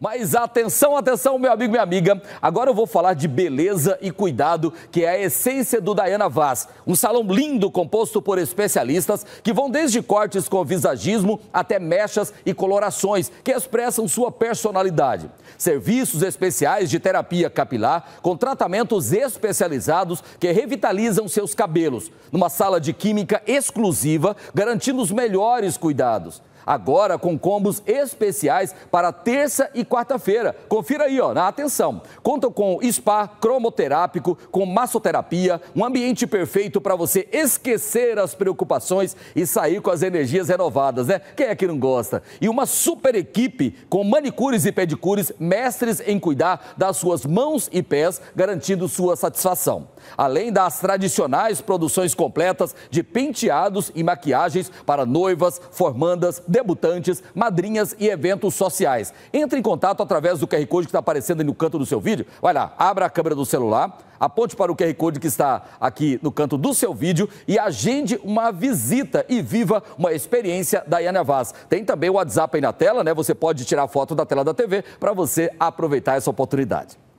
Mas atenção, atenção, meu amigo, minha amiga. Agora eu vou falar de beleza e cuidado, que é a essência do Diana Vaz. Um salão lindo composto por especialistas que vão desde cortes com visagismo até mechas e colorações que expressam sua personalidade. Serviços especiais de terapia capilar com tratamentos especializados que revitalizam seus cabelos, numa sala de química exclusiva, garantindo os melhores cuidados. Agora com combos especiais para terça e quarta-feira. Confira aí, ó, na atenção. Contam com spa cromoterápico, com massoterapia, um ambiente perfeito para você esquecer as preocupações e sair com as energias renovadas, né? Quem é que não gosta? E uma super equipe com manicures e pedicures, mestres em cuidar das suas mãos e pés, garantindo sua satisfação. Além das tradicionais produções completas de penteados e maquiagens para noivas, formandas, debutantes, madrinhas e eventos sociais. Entre em contato através do QR Code que está aparecendo no canto do seu vídeo. Vai lá, abra a câmera do celular, aponte para o QR Code que está aqui no canto do seu vídeo e agende uma visita e viva uma experiência da Yana Vaz. Tem também o WhatsApp aí na tela, né? Você pode tirar foto da tela da TV para você aproveitar essa oportunidade.